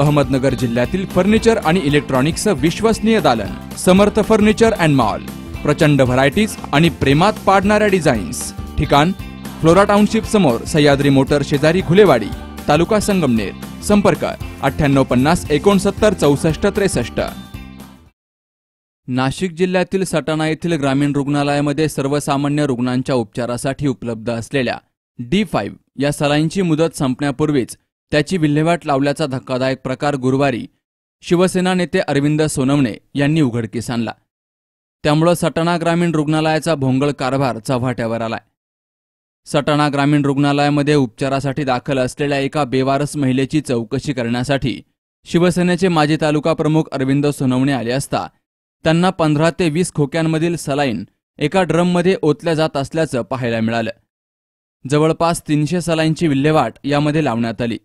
अहमदनगर जिल्ह्यातील फर्निचर आणि इलेक्ट्रॉनिक्सचं विश्वसनीय दालन समर्थ फर्निचर अँड मॉल प्रचंड व्हरायटीज आणि प्रेमात पाडणाऱ्या डिझाईन्स ठिकाण फ्लोरा टाउनशिप समोर सह्याद्री मोटर शेजारी घुलेवाडी तालुका संगमनेर संपर्क अठ्ठ्याण्णव पन्नास एकोणसत्तर चौसष्ट त्रेसष्ट नाशिक जिल्ह्यातील सटाणा येथील ग्रामीण रुग्णालयामध्ये सर्वसामान्य रुग्णांच्या उपचारासाठी उपलब्ध असलेल्या डी फाईव्ह या सलाईंची मुदत संपण्यापूर्वीच त्याची विल्हेवाट लावल्याचा धक्कादायक प्रकार गुरुवारी शिवसेना नेते अरविंद सोनवणे यांनी उघडकीस आणला त्यामुळं सटाणा ग्रामीण रुग्णालयाचा भोंगळ कारभार चव्हाट्यावर आलाय सटाणा ग्रामीण रुग्णालयामध्ये उपचारासाठी दाखल असलेल्या एका बेवारस महिलेची चौकशी करण्यासाठी शिवसेनेचे माजी तालुका प्रमुख अरविंद सोनवणे आले असता त्यांना पंधरा ते वीस खोक्यांमधील सलाईन एका ड्रममध्ये ओतल्या जात असल्याचं पाहायला मिळालं जवळपास तीनशे सलाईनची विल्हेवाट यामध्ये लावण्यात आली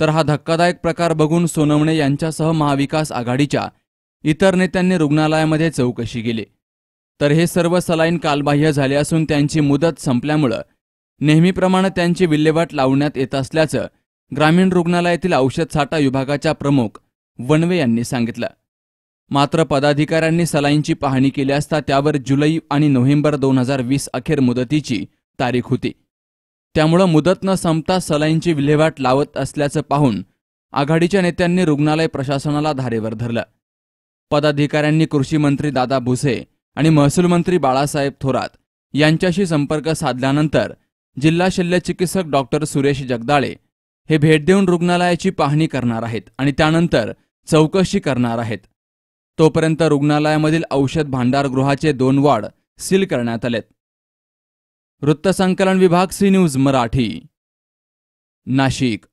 तर हा धक्कादायक प्रकार बघून सोनवणे यांच्यासह महाविकास आघाडीच्या इतर नेत्यांनी रुग्णालयामध्ये चौकशी केली तर हे सर्व सलाईन कालबाह्य झाले असून त्यांची मुदत संपल्यामुळं नेहमीप्रमाणे त्यांची विल्हेवाट लावण्यात येत असल्याचं ग्रामीण रुग्णालयातील औषध साठा विभागाच्या प्रमुख वनवे यांनी सांगितलं मात्र पदाधिकाऱ्यांनी सलाईनची पाहणी केली असता त्यावर जुलै आणि नोव्हेंबर दोन हजार वीस अखेर मुदतीची तारीख होती त्यामुळं मुदत न संपता सलाईंची विल्हेवाट लावत असल्याचं पाहून आघाडीच्या नेत्यांनी रुग्णालय प्रशासनाला धारेवर धरलं पदाधिकाऱ्यांनी कृषी मंत्री दादा भुसे आणि महसूल मंत्री बाळासाहेब थोरात यांच्याशी संपर्क साधल्यानंतर जिल्हा शल्य चिकित्सक डॉक्टर सुरेश जगदाळे हे भेट देऊन रुग्णालयाची पाहणी करणार आहेत आणि त्यानंतर चौकशी करणार आहेत तोपर्यंत रुग्णालयामधील औषध भांडारगृहाचे दोन वॉर्ड सील करण्यात आलेत वृत्तसंकलन विभाग सी न्यूज मराठी नाशिक